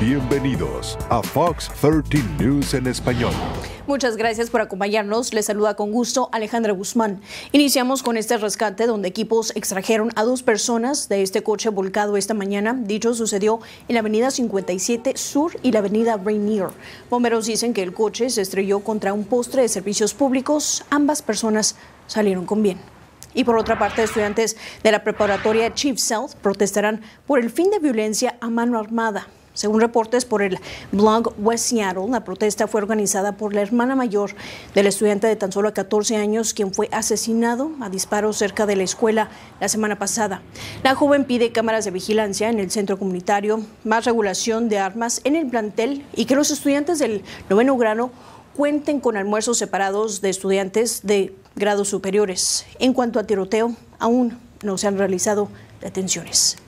Bienvenidos a Fox 13 News en español. Muchas gracias por acompañarnos. Les saluda con gusto Alejandra Guzmán. Iniciamos con este rescate donde equipos extrajeron a dos personas de este coche volcado esta mañana. Dicho sucedió en la avenida 57 Sur y la avenida Rainier. Bomberos dicen que el coche se estrelló contra un postre de servicios públicos. Ambas personas salieron con bien. Y por otra parte, estudiantes de la preparatoria Chief South protestarán por el fin de violencia a mano armada según reportes por el blog West Seattle, la protesta fue organizada por la hermana mayor del estudiante de tan solo 14 años, quien fue asesinado a disparos cerca de la escuela la semana pasada. La joven pide cámaras de vigilancia en el centro comunitario, más regulación de armas en el plantel y que los estudiantes del noveno grano cuenten con almuerzos separados de estudiantes de grados superiores. En cuanto a tiroteo, aún no se han realizado detenciones.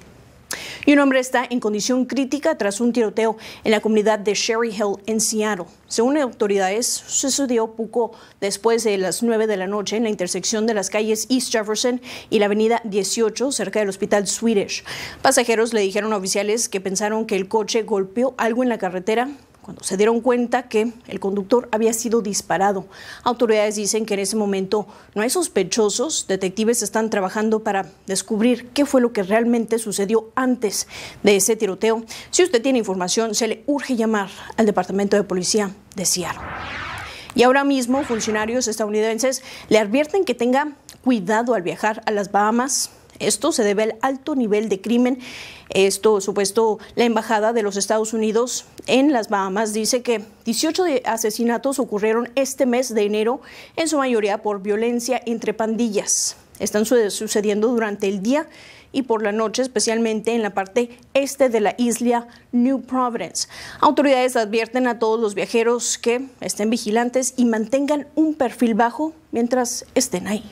Y un hombre está en condición crítica tras un tiroteo en la comunidad de Sherry Hill en Seattle. Según autoridades, sucedió poco después de las 9 de la noche en la intersección de las calles East Jefferson y la avenida 18 cerca del hospital Swedish. Pasajeros le dijeron a oficiales que pensaron que el coche golpeó algo en la carretera cuando se dieron cuenta que el conductor había sido disparado. Autoridades dicen que en ese momento no hay sospechosos, detectives están trabajando para descubrir qué fue lo que realmente sucedió antes de ese tiroteo. Si usted tiene información, se le urge llamar al Departamento de Policía de Seattle. Y ahora mismo funcionarios estadounidenses le advierten que tenga cuidado al viajar a las Bahamas, esto se debe al alto nivel de crimen. Esto, supuesto, la Embajada de los Estados Unidos en las Bahamas dice que 18 asesinatos ocurrieron este mes de enero, en su mayoría por violencia entre pandillas. Están sucediendo durante el día y por la noche, especialmente en la parte este de la isla New Providence. Autoridades advierten a todos los viajeros que estén vigilantes y mantengan un perfil bajo mientras estén ahí.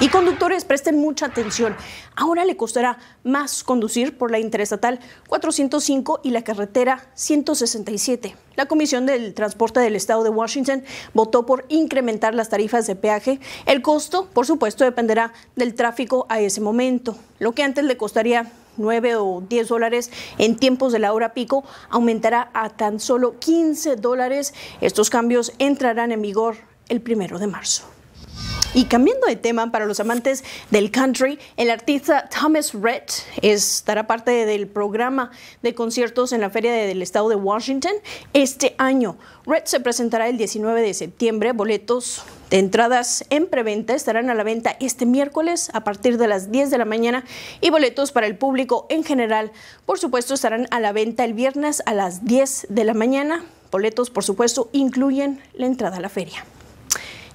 Y conductores, presten mucha atención. Ahora le costará más conducir por la Interestatal 405 y la carretera 167. La Comisión del Transporte del Estado de Washington votó por incrementar las tarifas de peaje. El costo, por supuesto, dependerá del tráfico a ese momento. Lo que antes le costaría 9 o 10 dólares en tiempos de la hora pico aumentará a tan solo 15 dólares. Estos cambios entrarán en vigor el primero de marzo. Y cambiando de tema, para los amantes del country, el artista Thomas Red estará parte del programa de conciertos en la Feria del Estado de Washington este año. Red se presentará el 19 de septiembre. Boletos de entradas en preventa estarán a la venta este miércoles a partir de las 10 de la mañana y boletos para el público en general, por supuesto, estarán a la venta el viernes a las 10 de la mañana. Boletos, por supuesto, incluyen la entrada a la feria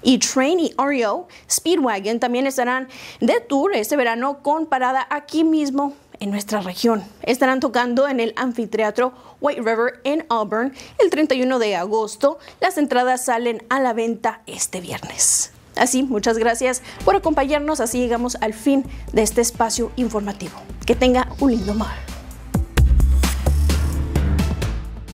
y Train y REO Speedwagon también estarán de tour este verano con parada aquí mismo en nuestra región. Estarán tocando en el anfiteatro White River en Auburn el 31 de agosto. Las entradas salen a la venta este viernes. Así, muchas gracias por acompañarnos. Así llegamos al fin de este espacio informativo. Que tenga un lindo mar.